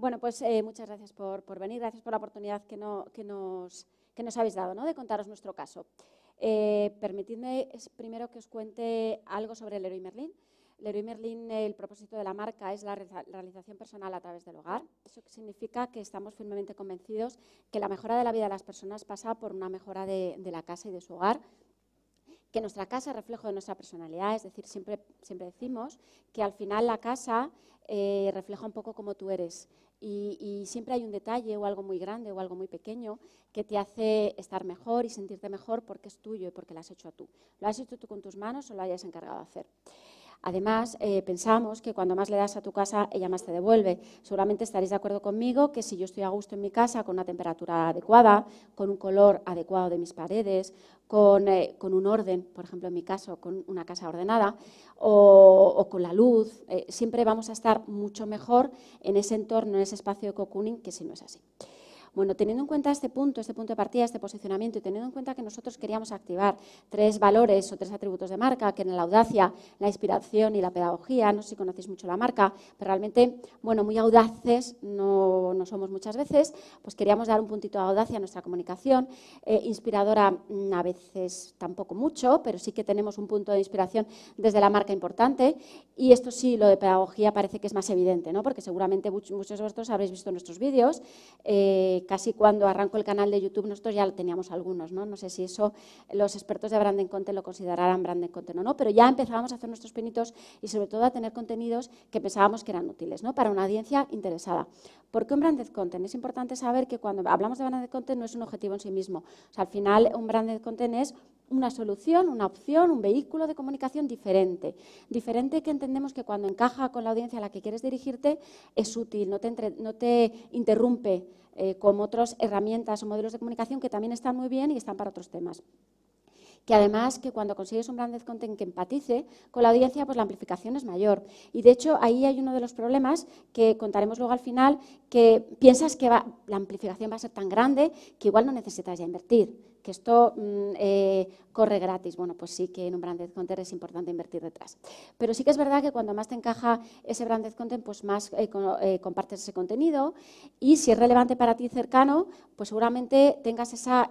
Bueno, pues eh, muchas gracias por, por, venir, gracias por la oportunidad que, no, que, nos, que nos, habéis dado ¿no? de contaros nuestro caso. Eh, permitidme primero que os cuente algo sobre Leroy Merlin. Leroy Merlin, el propósito de la marca es la realización personal a través del hogar. Eso significa que estamos firmemente convencidos que la mejora de la vida de las personas pasa por una mejora de, de la casa y de su hogar, que nuestra casa es reflejo de nuestra personalidad, es decir, siempre, siempre decimos que al final la casa eh, refleja un poco cómo tú eres y, siempre hay un detalle o algo muy grande o algo muy pequeño que te hace estar mejor y sentirte mejor porque es tuyo y porque lo has hecho tú. Lo has hecho tú con tus manos o lo hayas encargado de hacer. Además, eh, pensamos que cuando más le das a tu casa, ella más te devuelve. Seguramente estaréis de acuerdo conmigo que si yo estoy a gusto en mi casa, con una temperatura adecuada, con un color adecuado de mis paredes, con, eh, un orden, por ejemplo, en mi caso, con una casa ordenada, o, con la luz, eh, siempre vamos a estar mucho mejor en ese entorno, en ese espacio de cocooning, que si no es así. Bueno, teniendo en cuenta este punto, este punto de partida, este posicionamiento y teniendo en cuenta que nosotros queríamos activar tres valores o tres atributos de marca, que en la audacia, la inspiración y la pedagogía, no sé si conocéis mucho la marca, pero realmente, bueno, muy audaces no, somos muchas veces, pues queríamos dar un puntito de audacia a nuestra comunicación, eh, inspiradora mm, a veces tampoco mucho, pero sí que tenemos un punto de inspiración desde la marca importante y esto sí, lo de pedagogía parece que es más evidente, ¿no? porque seguramente muchos de vosotros habréis visto nuestros vídeos, eh, eh, casi cuando arrancó el canal de YouTube nosotros ya teníamos algunos, ¿no? sé si eso los expertos de Branded content lo considerarán Branded content o no, pero ya empezábamos a hacer nuestros pinitos y sobre todo a tener contenidos que pensábamos que eran útiles, ¿no? Para una audiencia interesada. ¿Por qué un branded content? Es importante saber que cuando hablamos de branded content no es un objetivo en sí mismo. al final un branded content es una solución, una opción, un vehículo de comunicación diferente. Diferente que entendemos que cuando encaja con la audiencia a la que quieres dirigirte es útil, no te interrumpe eh, como otras herramientas o modelos de comunicación que también están muy bien y están para otros temas que además que cuando consigues un branded content que empatice con la audiencia, pues la amplificación es mayor. Y de hecho ahí hay uno de los problemas que contaremos luego al final, que piensas que la amplificación va a ser tan grande que igual no necesitas ya invertir que esto mm, eh, corre gratis. Bueno, pues sí que en un branded content es importante invertir detrás. Pero sí que es verdad que cuando más te encaja ese branded content, pues más eh, eh, compartes ese contenido y si es relevante para ti cercano, pues seguramente tengas esa,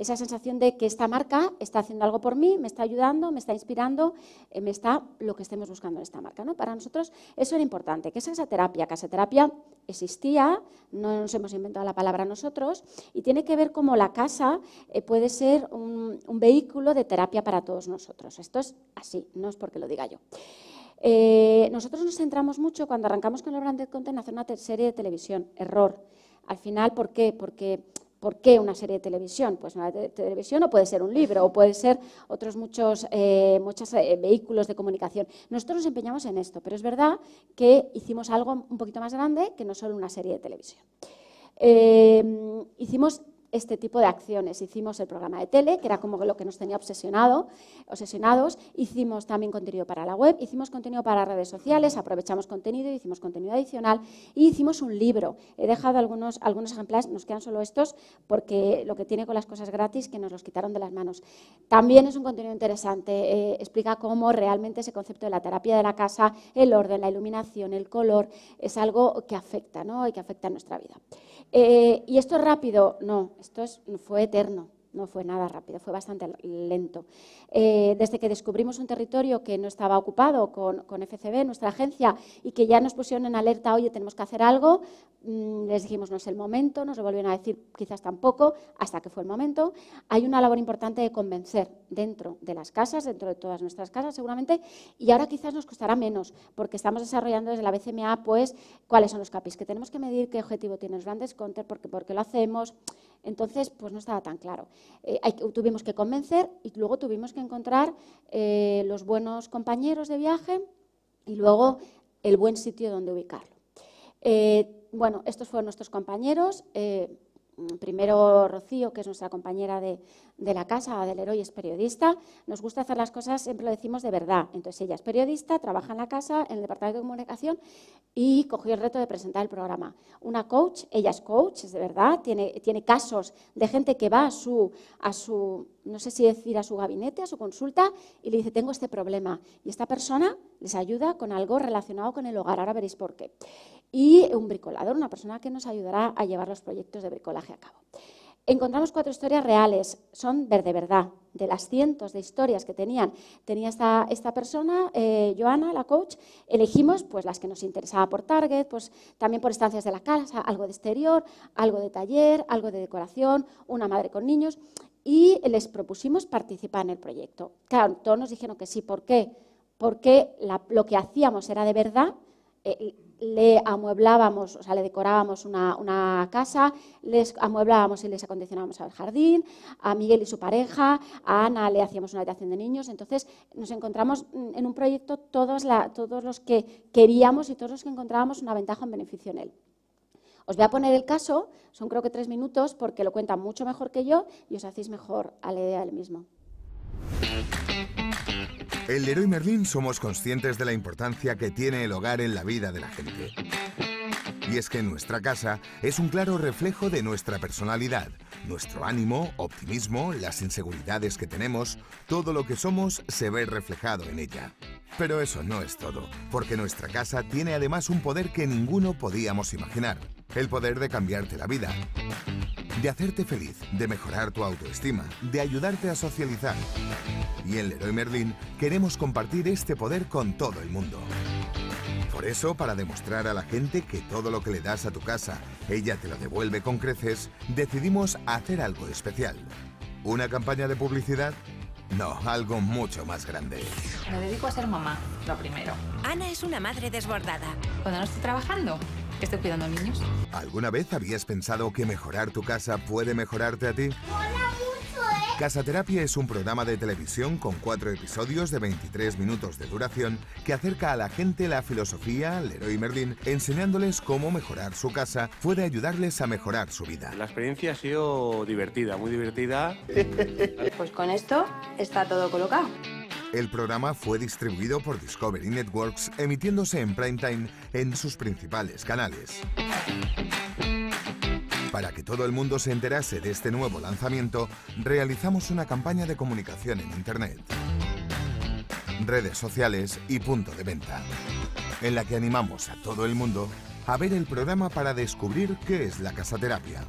sensación de que esta marca está haciendo algo por mí, me está ayudando, me está inspirando, me está lo que estemos buscando en esta marca. ¿no? Para nosotros eso era importante, que es esa terapia, casa terapia existía, no nos hemos inventado la palabra nosotros, y tiene que ver como la casa eh, puede ser un, vehículo de terapia para todos nosotros. Esto es así, no es porque lo diga yo. Eh, nosotros nos centramos mucho cuando arrancamos con el branded content en hacer una serie de televisión. Error. Al final, ¿por qué? ¿Por qué una serie de televisión? Pues una de televisión o puede ser un libro o puede ser otros muchos, eh, muchos vehículos de comunicación. Nosotros nos empeñamos en esto, pero es verdad que hicimos algo un poquito más grande que no solo una serie de televisión. hicimos este tipo de acciones. Hicimos el programa de tele, que era como lo que nos tenía obsesionado, obsesionados, hicimos también contenido para la web, hicimos contenido para redes sociales, aprovechamos contenido, hicimos contenido adicional y hicimos un libro. He dejado algunos, algunos ejemplares, nos quedan solo estos, porque lo que tiene con las cosas gratis que nos los quitaron de las manos. También es un contenido interesante, eh, explica cómo realmente ese concepto de la terapia de la casa, el orden, la iluminación, el color, es algo que afecta, Y que afecta a nuestra vida. Eh, y esto es rápido, no, esto fue eterno no fue nada rápido, fue bastante lento. Eh, desde que descubrimos un territorio que no estaba ocupado con, FCB, nuestra agencia, y que ya nos pusieron en alerta, oye, tenemos que hacer algo, mm, les dijimos, no es el momento, nos lo volvieron a decir, quizás tampoco, hasta que fue el momento. Hay una labor importante de convencer dentro de las casas, dentro de todas nuestras casas seguramente, y ahora quizás nos costará menos, porque estamos desarrollando desde la BCMA, pues, cuáles son los capis que tenemos que medir, qué objetivo tiene el grandes counter porque por qué lo hacemos, entonces, pues no estaba tan claro. Eh, tuvimos que convencer y luego tuvimos que encontrar eh, los buenos compañeros de viaje y luego el buen sitio donde ubicarlo. Eh, bueno, estos fueron nuestros compañeros. Mm, primero Rocío, que es nuestra compañera de, la casa, del y es periodista, nos gusta hacer las cosas, siempre lo decimos de verdad. Entonces ella es periodista, trabaja en la casa, en el departamento de comunicación y cogió el reto de presentar el programa. Una coach, ella es coach, es de verdad, tiene, tiene casos de gente que va a su, a su, no sé si decir a su gabinete, a su consulta y le dice, tengo este problema. Y esta persona les ayuda con algo relacionado con el hogar, ahora veréis por qué y un bricolador, una persona que nos ayudará a llevar los proyectos de bricolaje a cabo. Encontramos cuatro historias reales, son de verdad, de las cientos de historias que tenían. Tenía esta, persona, eh, Joana, la coach, elegimos pues, las que nos interesaba por target, pues, también por estancias de la casa, algo de exterior, algo de taller, algo de decoración, una madre con niños, y les propusimos participar en el proyecto. Claro, todos nos dijeron que sí, ¿por qué? Porque lo que hacíamos era de verdad, eh, le amueblábamos, o sea, le decorábamos una, casa, les amueblábamos y les acondicionábamos al jardín, a Miguel y su pareja, a Ana le hacíamos una habitación de niños. Entonces, nos encontramos mm, en un proyecto todos, todos los que queríamos y todos los que encontrábamos una ventaja en beneficio en él. Os voy a poner el caso, son creo que tres minutos, porque lo cuentan mucho mejor que yo y os hacéis mejor a la idea del mismo. El Leroy Merlin somos conscientes de la importancia que tiene el hogar en la vida de la gente. Y es que nuestra casa es un claro reflejo de nuestra personalidad, nuestro ánimo, optimismo, las inseguridades que tenemos, todo lo que somos se ve reflejado en ella. Pero eso no es todo, porque nuestra casa tiene además un poder que ninguno podíamos imaginar, el poder de cambiarte la vida de hacerte feliz, de mejorar tu autoestima, de ayudarte a socializar. Y en Leroy Merlin queremos compartir este poder con todo el mundo. Por eso, para demostrar a la gente que todo lo que le das a tu casa, ella te lo devuelve con creces, decidimos hacer algo especial. ¿Una campaña de publicidad? No, algo mucho más grande. Me dedico a ser mamá, lo primero. Ana es una madre desbordada. Cuando no estoy trabajando, estoy cuidando niños. ¿Alguna vez habías pensado que mejorar tu casa puede mejorarte a ti? mucho, ¿eh? Casa Terapia es un programa de televisión con cuatro episodios de 23 minutos de duración que acerca a la gente la filosofía, Leroy Merlin, enseñándoles cómo mejorar su casa puede ayudarles a mejorar su vida. La experiencia ha sido divertida, muy divertida. pues con esto está todo colocado. El programa fue distribuido por Discovery Networks, emitiéndose en primetime en sus principales canales. Para que todo el mundo se enterase de este nuevo lanzamiento, realizamos una campaña de comunicación en Internet, redes sociales y punto de venta, en la que animamos a todo el mundo a ver el programa para descubrir qué es la casaterapia.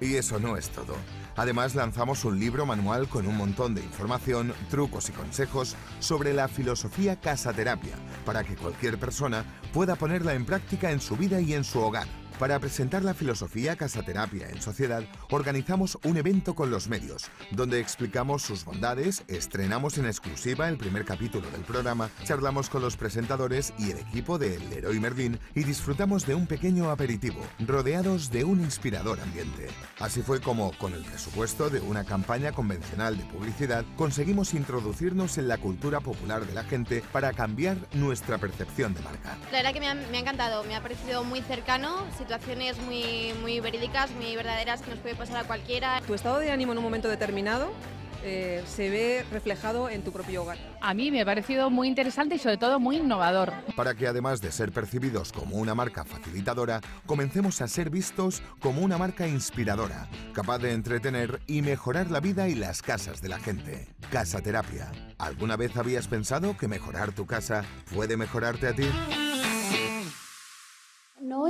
Y eso no es todo. Además lanzamos un libro manual con un montón de información, trucos y consejos sobre la filosofía casa terapia, para que cualquier persona pueda ponerla en práctica en su vida y en su hogar. Para presentar la filosofía Casaterapia en sociedad, organizamos un evento con los medios, donde explicamos sus bondades, estrenamos en exclusiva el primer capítulo del programa, charlamos con los presentadores y el equipo de Héroe Merlin y disfrutamos de un pequeño aperitivo, rodeados de un inspirador ambiente. Así fue como, con el presupuesto de una campaña convencional de publicidad, conseguimos introducirnos en la cultura popular de la gente para cambiar nuestra percepción de marca. La verdad que me ha, me ha encantado, me ha parecido muy cercano, situaciones muy, muy verídicas, muy verdaderas que nos puede pasar a cualquiera. Tu estado de ánimo en un momento determinado eh, se ve reflejado en tu propio hogar. A mí me ha parecido muy interesante y sobre todo muy innovador. Para que además de ser percibidos como una marca facilitadora, comencemos a ser vistos como una marca inspiradora, capaz de entretener y mejorar la vida y las casas de la gente. Casa Terapia. ¿Alguna vez habías pensado que mejorar tu casa puede mejorarte a ti?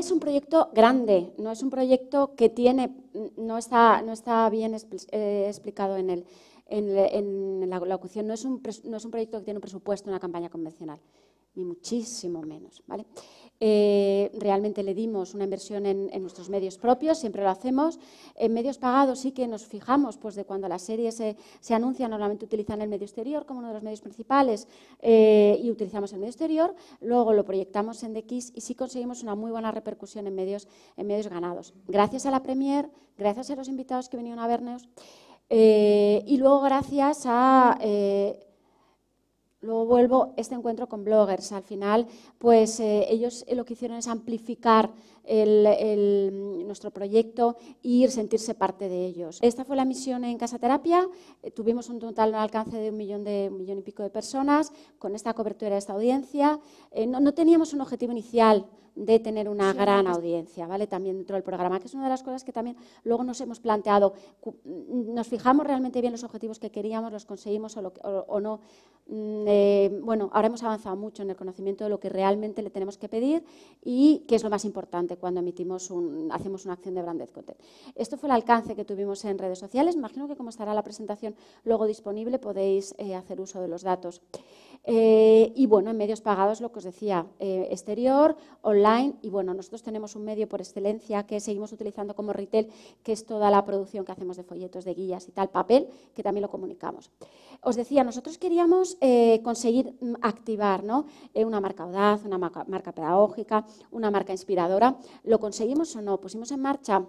es un proyecto grande, no es un proyecto que tiene, no está, no está bien eh, explicado en, el, en, la locución, no es, un, no es un proyecto que tiene un presupuesto, en una campaña convencional, ni muchísimo menos. ¿vale? Eh, realmente le dimos una inversión en, nuestros medios propios, siempre lo hacemos. En medios pagados sí que nos fijamos, pues de cuando la serie se, se normalmente utilizan el medio exterior como uno de los medios principales eh, y utilizamos el medio exterior, luego lo proyectamos en The y sí conseguimos una muy buena repercusión en medios, en medios ganados. Gracias a la Premier, gracias a los invitados que venían a vernos eh, y luego gracias a Luego vuelvo este encuentro con bloggers. Al final, pues eh, ellos eh, lo que hicieron es amplificar nuestro proyecto y sentirse parte de ellos. Esta fue la misión en Casa Terapia. Eh, tuvimos un total alcance de un millón, de un millón y pico de personas con esta cobertura de esta audiencia. no teníamos un objetivo inicial de tener una gran audiencia, ¿vale? También dentro del programa, que es una de las cosas que también luego nos hemos planteado. Mm, nos fijamos realmente bien los objetivos que queríamos, los conseguimos o, no. Mm, eh, bueno, ahora hemos avanzado mucho en el conocimiento de lo que realmente le tenemos que pedir y qué es lo más importante cuando emitimos hacemos una acción de branded content. Esto fue el alcance que tuvimos en redes sociales. Imagino que como estará la presentación luego disponible podéis eh, hacer uso de los datos. Eh, y bueno, en medios pagados, lo que os decía, eh, exterior, online, y bueno, nosotros tenemos un medio por excelencia que seguimos utilizando como retail, que es toda la producción que hacemos de folletos, de guías y tal, papel, que también lo comunicamos. Os decía, nosotros queríamos eh, conseguir mm, activar una marca audaz, una marca pedagógica, una marca inspiradora. ¿Lo conseguimos o no? Pusimos en marcha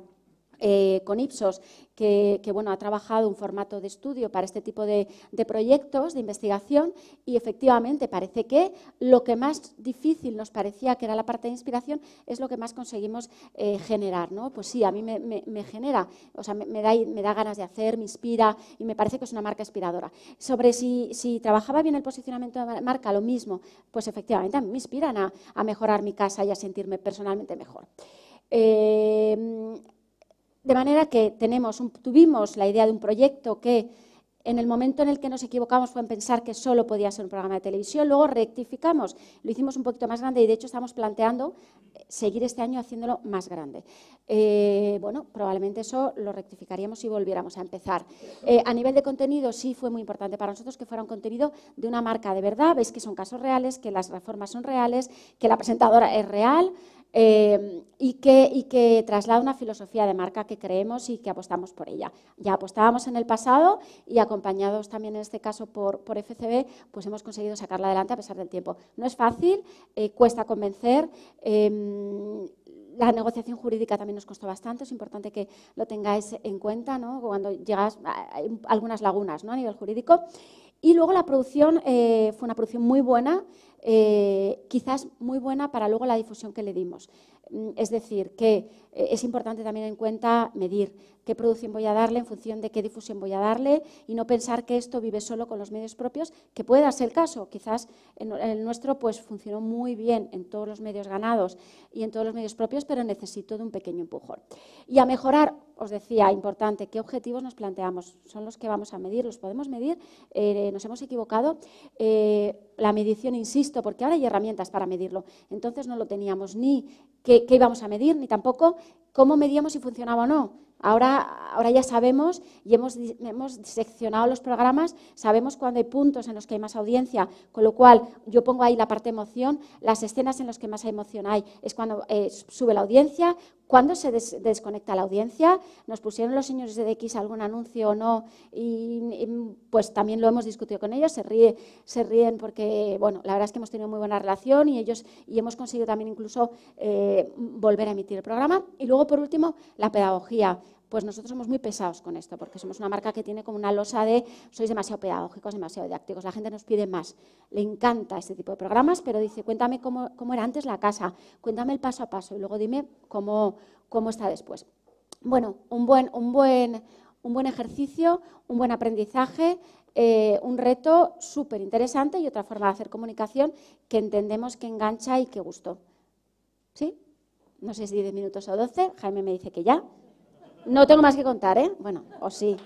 eh, con Ipsos, que, bueno, ha trabajado un formato de estudio para este tipo de, proyectos de investigación y efectivamente parece que lo que más difícil nos parecía que era la parte de inspiración es lo que más conseguimos eh, generar. ¿no? Pues sí, a mí me, genera, o sea, me, da, me da ganas de hacer, me inspira y me parece que es una marca inspiradora. Sobre si, trabajaba bien el posicionamiento de marca, lo mismo, pues efectivamente a mí me inspiran a, mejorar mi casa y a sentirme personalmente mejor. Eh, de manera que tenemos tuvimos la idea de un proyecto que en el momento en el que nos equivocamos fue en pensar que solo podía ser un programa de televisión, luego rectificamos, lo hicimos un poquito más grande y de hecho estamos planteando eh, seguir este año haciéndolo más grande. Eh, bueno, probablemente eso lo rectificaríamos si volviéramos a empezar. Eh, a nivel de contenido, sí fue muy importante para nosotros que fuera un contenido de una marca de verdad. Veis que son casos reales, que las reformas son reales, que la presentadora es real. Em, y, que, y que traslada una filosofía de marca que creemos y que apostamos por ella. Ya apostábamos en el pasado y acompañados también en este caso por, por FCB, pues hemos conseguido sacarla adelante a pesar del tiempo. No es fácil, eh, cuesta convencer. Em, la negociación jurídica también nos costó bastante, es importante que lo tengáis en cuenta ¿no? cuando llegas a algunas lagunas ¿no? a nivel jurídico. Y luego la producción eh, fue una producción muy buena, eh, quizás muy buena para luego la difusión que le dimos. Mm, es decir, que eh, es importante también en cuenta medir qué producción voy a darle en función de qué difusión voy a darle y no pensar que esto vive solo con los medios propios, que puede darse el caso. Quizás el nuestro pues, funcionó muy bien en todos los medios ganados y en todos los medios propios, pero necesito de un pequeño empujón. Y a mejorar, os decía, importante, qué objetivos nos planteamos. Son los que vamos a medir, los podemos medir, eh, nos hemos equivocado la medición, insisto, porque ahora hay herramientas para medirlo. Entonces no lo teníamos ni qué, íbamos a medir, ni tampoco cómo medíamos si funcionaba o no. Ahora, ahora ya sabemos y hemos, hemos diseccionado los programas, sabemos cuándo hay puntos en los que hay más audiencia, con lo cual yo pongo ahí la parte emoción, las escenas en las que más emoción hay es cuando eh, sube la audiencia, cuando se desconecta la audiencia, nos pusieron los señores de X algún anuncio o no, y, pues también lo hemos discutido con ellos, se, ríe, se ríen porque, bueno, la verdad es que hemos tenido muy buena relación y ellos y hemos conseguido también incluso eh, volver a emitir el programa. Y luego, por último, la pedagogía pues nosotros somos muy pesados con esto, porque somos una marca que tiene como una losa de sois demasiado pedagógicos, demasiado didácticos, la gente nos pide más, le encanta este tipo de programas, pero dice, cuéntame cómo, era antes la casa, cuéntame el paso a paso y luego dime cómo, está después. Bueno, un buen, ejercicio, un buen aprendizaje, eh, un reto súper interesante y otra forma de hacer comunicación que entendemos que engancha y que gustó. ¿Sí? No sé si 10 minutos o 12, Jaime me dice que ya. No tengo más que contar, ¿eh? Bueno, o sí.